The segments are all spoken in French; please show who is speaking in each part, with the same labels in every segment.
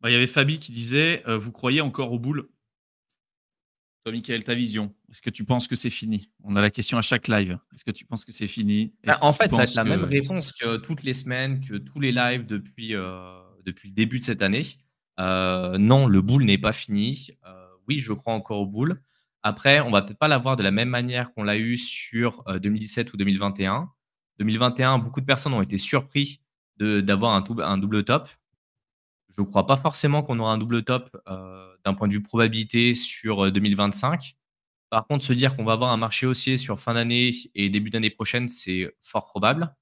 Speaker 1: Bah, il y avait Fabi qui disait euh, Vous croyez encore au boule ?» Toi, Michael, ta vision. Est-ce que tu penses que c'est fini On a la question à chaque live. Est-ce que tu penses que c'est fini bah, En fait, ça va être la même
Speaker 2: réponse que toutes les semaines, que tous les lives depuis, euh, depuis le début de cette année. Euh, non, le boule n'est pas fini. oui, je crois encore au boule. Après, on ne va peut-être pas l'avoir de la même manière qu'on l'a eu sur 2017 ou 2021. 2021, beaucoup de personnes ont été surpris d'avoir un double top je ne crois pas forcément qu'on aura un double top euh, d'un point de vue probabilité sur 2025. Euh, Par contre, se dire qu'on va avoir un marché haussier sur fin d'année et début d'année prochaine, c'est fort probable.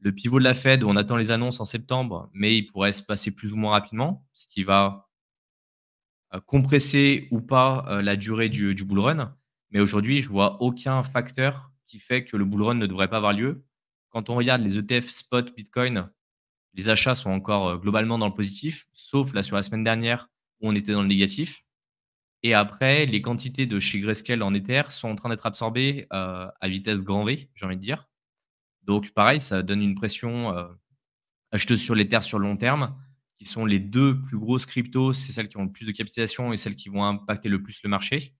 Speaker 2: Le pivot de la Fed, on attend les annonces en septembre, mais il pourrait se passer plus ou moins rapidement, ce qui va euh, compresser ou pas la durée du, du bull run. Mais aujourd'hui, je vois aucun facteur qui fait que le bull run ne devrait pas avoir lieu. Quand on regarde les ETF spot Bitcoin les achats sont encore euh, globalement dans le positif, sauf là sur la semaine dernière où on était dans le négatif. Et après, les quantités de chez Grayscale en Ether sont en train d'être absorbées euh, à vitesse grand V, j'ai envie de dire. Donc pareil, ça donne une pression euh, acheteuse sur l'Ether sur le long terme, qui sont les deux plus grosses cryptos, c'est celles qui ont le plus de capitalisation et celles qui vont impacter le plus le marché.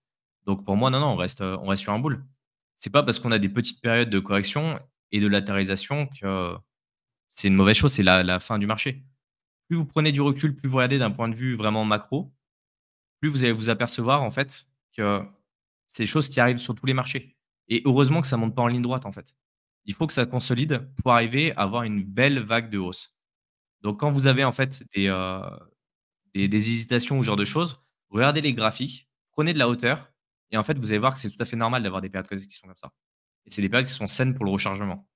Speaker 2: Donc pour moi, non, non, on reste, on reste sur un boule. n'est pas parce qu'on a des petites périodes de correction et de latérisation que c'est une mauvaise chose, c'est la, fin du marché. Plus vous prenez du recul, plus vous regardez d'un point de vue vraiment macro, plus vous allez vous apercevoir en fait que c'est des choses qui arrivent sur tous les marchés. Et heureusement que ça ne monte pas en ligne droite en fait. Il faut que ça consolide pour arriver à avoir une belle vague de hausse. Donc quand vous avez en fait euh, des, des, hésitations ou ce genre de choses, regardez les graphiques, prenez de la hauteur, et en fait vous allez voir que c'est tout à fait normal d'avoir des périodes qui sont comme ça. Et c'est des périodes qui sont saines pour le rechargement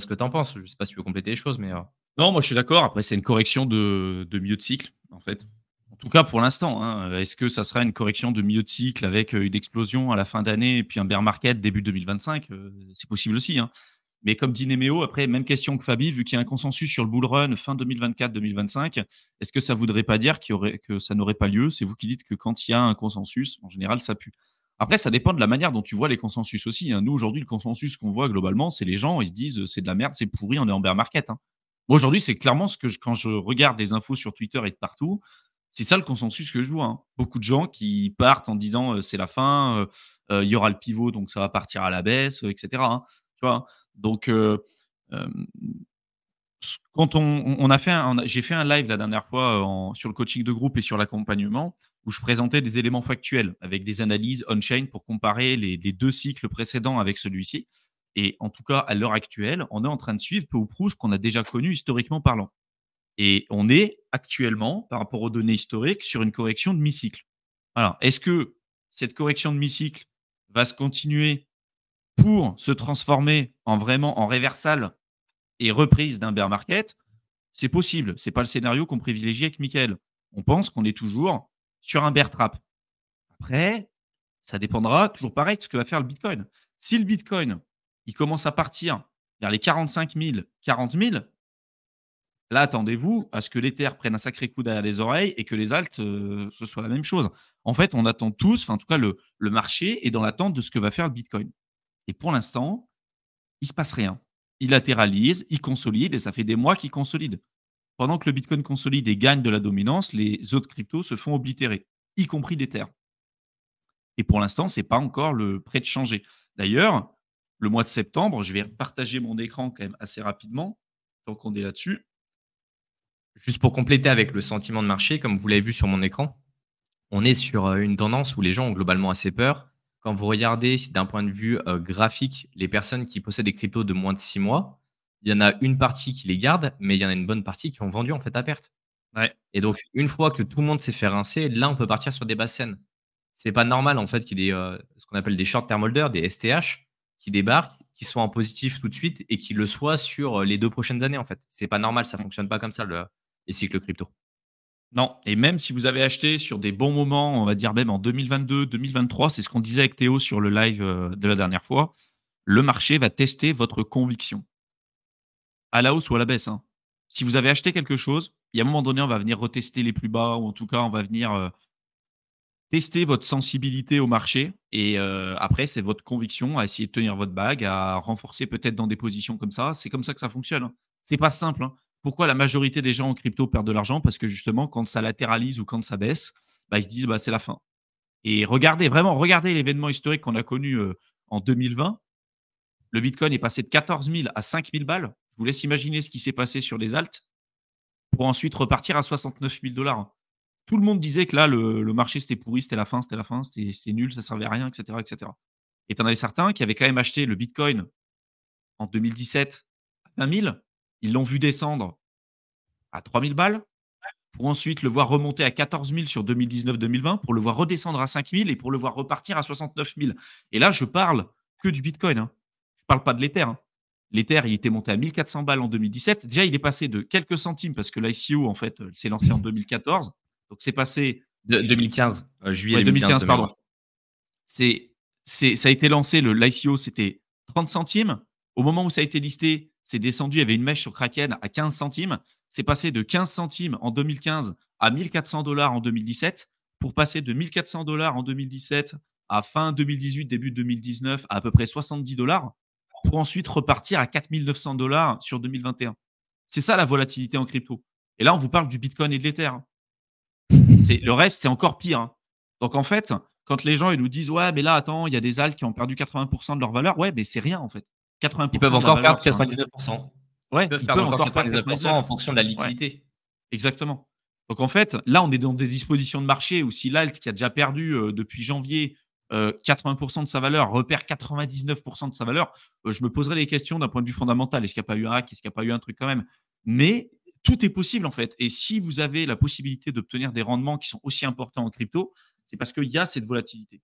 Speaker 2: ce que tu en penses. Je sais pas si tu veux compléter les choses, mais. Euh.
Speaker 1: Non, moi je suis d'accord. Après, c'est une correction de, milieu de cycle, en fait. En tout cas, pour l'instant. Hein. Est-ce que ça sera une correction de milieu de cycle avec euh, une explosion à la fin d'année et puis un bear market début 2025 euh, C'est possible aussi. Hein. Mais comme dit après, même question que Fabi, vu qu'il y a un consensus sur le bull run fin 2024-2025, est-ce que ça voudrait pas dire qu'il y aurait, que ça n'aurait pas lieu C'est vous qui dites que quand il y a un consensus, en général, ça pue. Après, ça dépend de la manière dont tu vois les consensus aussi. Hein. Nous, aujourd'hui, le consensus qu'on voit globalement, c'est les gens, ils se disent c'est de la merde, c'est pourri, on est en bear market. Hein. Moi, aujourd'hui, c'est clairement ce que quand je regarde les infos sur Twitter et de partout, c'est ça le consensus que je vois. Hein. Beaucoup de gens qui partent en disant euh, c'est la fin, euh, euh, il y aura le pivot, donc ça va partir à la baisse, etc. Tu vois Donc, quand on, a fait j'ai fait un live la dernière fois euh, sur le coaching de groupe et sur l'accompagnement où je présentais des éléments factuels avec des analyses on-chain pour comparer les, deux cycles précédents avec celui-ci. Et en tout cas, à l'heure actuelle, on est en train de suivre peu ou prou ce qu'on a déjà connu historiquement parlant. Et on est actuellement, par rapport aux données historiques, sur une correction de mi-cycle. Alors, est-ce que cette correction de mi-cycle va se continuer pour se transformer en vraiment en réversal et reprise d'un bear market, c'est possible. C'est pas le scénario qu'on privilégie avec Michael. On pense qu'on est toujours sur un bear trap. Après, ça dépendra toujours pareil de ce que va faire le Bitcoin. Si le Bitcoin, il commence à partir vers les 45 000, 40 000, là, attendez-vous à ce que l'Ether prenne un sacré coup derrière les oreilles et que les altes, euh, ce soit la même chose. En fait, on attend tous, enfin, en tout cas, le, le marché est dans l'attente de ce que va faire le Bitcoin. Et pour l'instant, il ne se passe rien il latéralise, il consolide, et ça fait des mois qu'il consolide. Pendant que le Bitcoin consolide et gagne de la dominance, les autres cryptos se font oblitérer, y compris terres. Et pour l'instant, ce n'est pas encore le prêt de changer. D'ailleurs, le mois de septembre, je vais partager mon écran quand même assez rapidement, tant qu'on est là-dessus. Juste pour compléter avec
Speaker 2: le sentiment de marché, comme vous l'avez vu sur mon écran, on est sur euh, une tendance où les gens ont globalement assez peur. Quand vous regardez d'un point de vue euh, graphique les personnes qui possèdent des cryptos de moins de 6 mois, il y en a une partie qui les garde, mais il y en a une bonne partie qui ont vendu en fait à perte. Et donc, une fois que tout le monde s'est fait rincer, là, on peut partir sur des basses scènes. C'est pas normal en fait qu'il y ait euh, ce qu'on appelle des short term holders, des STH, qui débarquent, qui soient en positif tout de suite et qui le soient sur euh, les deux prochaines années en fait. C'est pas normal, ça fonctionne pas comme ça le, les cycles crypto.
Speaker 1: Non, et même si vous avez acheté sur des bons moments, on va dire même en 2022, 2023, c'est ce qu'on disait avec Théo sur le live euh, de la dernière fois, le marché va tester votre conviction, à la hausse ou à la baisse. Hein. Si vous avez acheté quelque chose, il y a un moment donné, on va venir retester les plus bas, ou en tout cas, on va venir euh, tester votre sensibilité au marché. Et euh, après, c'est votre conviction à essayer de tenir votre bague, à renforcer peut-être dans des positions comme ça. C'est comme ça que ça fonctionne. Hein. C'est pas simple. Hein. Pourquoi la majorité des gens en crypto perdent de l'argent Parce que justement, quand ça latéralise ou quand ça baisse, bah, ils se disent bah, c'est la fin. Et regardez, vraiment, regardez l'événement historique qu'on a connu euh, en 2020. Le Bitcoin est passé de 14 000 à 5 000 balles. Je vous laisse imaginer ce qui s'est passé sur les altes pour ensuite repartir à 69 000 dollars. Tout le monde disait que là, le, marché, c'était pourri, c'était la fin, c'était la fin, c'était nul, ça servait à rien, etc. etc. Et tu en avais certains qui avaient quand même acheté le Bitcoin en 2017 à 20 000 ils l'ont vu descendre à 3000 balles pour ensuite le voir remonter à 14 000 sur 2019-2020, pour le voir redescendre à 5 000 et pour le voir repartir à 69 000. Et là, je parle que du Bitcoin. Hein. Je ne parle pas de l'Ether. Hein. L'Ether, il était monté à 1400 balles en 2017. Déjà, il est passé de quelques centimes parce que l'ICO, en fait, euh, s'est lancé en 2014. Donc, c'est passé. 2015, euh, juillet 2015, pardon. ça a été lancé, l'ICO, c'était 30 centimes. Au moment où ça a été listé, c'est descendu, il y avait une mèche sur Kraken à 15 centimes. C'est passé de 15 centimes en 2015 à 1400 dollars en 2017, pour passer de 1400 dollars en 2017 à fin 2018, début 2019, à à peu près 70 dollars, pour ensuite repartir à 4900 dollars sur 2021. C'est ça la volatilité en crypto. Et là, on vous parle du Bitcoin et de l'Ether. Le reste, c'est encore pire. Hein. Donc en fait, quand les gens ils nous disent ouais mais là attends il y a des alts qui ont perdu 80% de leur valeur ouais mais c'est rien en fait ils peuvent encore perdre 99%. Ouais, ils peuvent, encore, perdre 99%, en fonction de la liquidité. Exactement. Donc en fait, là, on est dans des dispositions de marché où si l'alt qui a déjà perdu euh, depuis janvier 80% euh, de sa valeur repère 99% de sa valeur, euh, je me poserai les questions d'un point de vue fondamental. Est-ce qu'il n'y a pas eu un hack Est-ce qu'il n'y a pas eu un truc quand même Mais tout est possible en fait. Et si vous avez la possibilité d'obtenir des rendements qui sont aussi importants en crypto, c'est parce qu'il y a cette volatilité.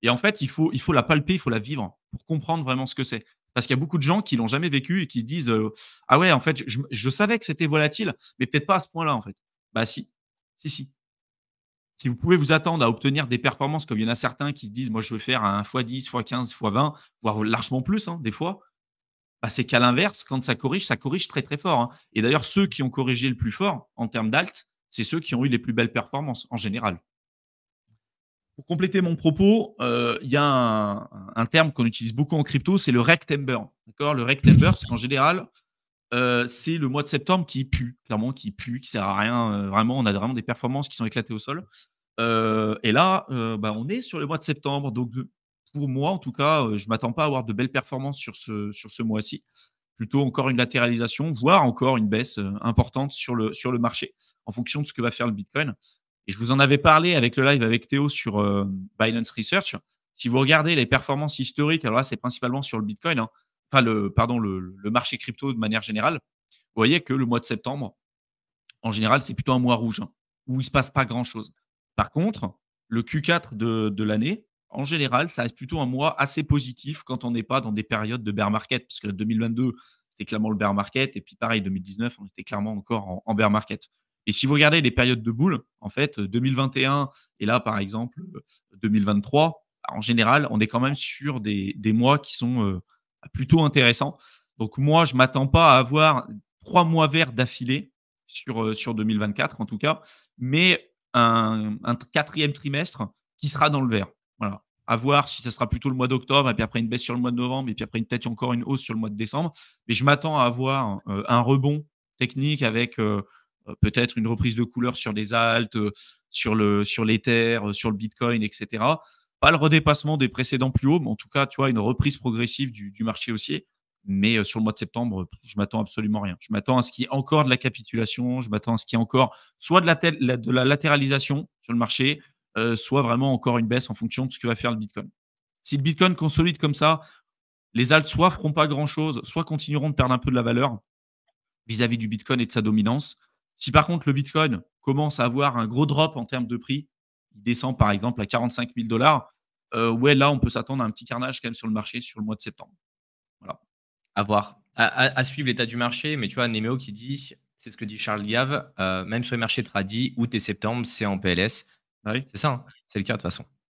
Speaker 1: Et en fait, il faut, il faut la palper, il faut la vivre pour comprendre vraiment ce que c'est. Parce qu'il y a beaucoup de gens qui l'ont jamais vécu et qui se disent euh, Ah ouais, en fait, je, savais que c'était volatile, mais peut-être pas à ce point-là, en fait. Bah si, si, si. Si vous pouvez vous attendre à obtenir des performances comme il y en a certains qui se disent Moi, je veux faire un x10, x15, x20, voire largement plus, hein, des fois, bah, c'est qu'à l'inverse, quand ça corrige, ça corrige très très fort. Hein. Et d'ailleurs, ceux qui ont corrigé le plus fort en termes d'alt, c'est ceux qui ont eu les plus belles performances en général. Pour compléter mon propos, euh, il y a un, terme qu'on utilise beaucoup en crypto, c'est le rectember. D'accord le rectember, c'est qu'en général, euh, c'est le mois de septembre qui pue, clairement, qui pue, qui sert à rien. Euh, vraiment, on a vraiment des performances qui sont éclatées au sol. et là, bah, on est sur le mois de septembre. Donc, pour moi, en tout cas, je ne m'attends pas à avoir de belles performances sur ce, sur ce mois-ci. Plutôt encore une latéralisation, voire encore une baisse importante sur le, sur le marché en fonction de ce que va faire le Bitcoin. Et je vous en avais parlé avec le live avec Théo sur euh, Binance Research. Si vous regardez les performances historiques, alors là, c'est principalement sur le Bitcoin, hein. enfin, le, pardon, le, marché crypto de manière générale, vous voyez que le mois de septembre, en général, c'est plutôt un mois rouge hein, où il ne se passe pas grand-chose. Par contre, le Q4 de, l'année, en général, ça reste plutôt un mois assez positif quand on n'est pas dans des périodes de bear market, puisque 2022, c'était clairement le bear market, et puis pareil, 2019, on était clairement encore en bear market. Et si vous regardez les périodes de boule, en fait, 2021 euh, et là, par exemple, 2023, euh, bah, en général, on est quand même sur des, mois qui sont euh, plutôt intéressants. Donc moi, je ne m'attends pas à avoir trois mois verts d'affilée sur, sur 2024, en tout cas, mais un, quatrième trimestre qui sera dans le vert. Voilà à voir si ce sera plutôt le mois d'octobre, et puis après une baisse sur le mois de novembre, et puis après peut-être encore une hausse sur le mois de décembre. Mais je m'attends à avoir un rebond technique avec euh, peut-être une reprise de couleur sur les altes, euh, sur le sur l'Ether, euh, sur le Bitcoin, etc. Pas le redépassement des précédents plus hauts, mais en tout cas, tu vois, une reprise progressive du, marché haussier. Mais sur le mois de septembre, je m'attends absolument rien. Je m'attends à ce qu'il y ait encore de la capitulation, je m'attends à ce qu'il y ait encore soit de la, de la latéralisation sur le marché, soit vraiment encore une baisse en fonction de ce que va faire le Bitcoin. Si le Bitcoin consolide comme ça, les alts soit feront pas grand-chose, soit continueront de perdre un peu de la valeur vis à -vis du Bitcoin et de sa dominance. Si par contre le Bitcoin commence à avoir un gros drop en termes de prix, il descend par exemple à 45 000 dollars, euh, ouais, là on peut s'attendre à un petit carnage quand même sur le marché sur le mois de septembre. Voilà. À voir.
Speaker 2: À, suivre l'état du marché, mais tu vois, Nemo qui dit, c'est ce que dit Charles Gave, euh, même sur les marchés tradis, août et septembre, c'est en PLS. Ah oui. C'est ça, hein. c'est le cas de toute façon.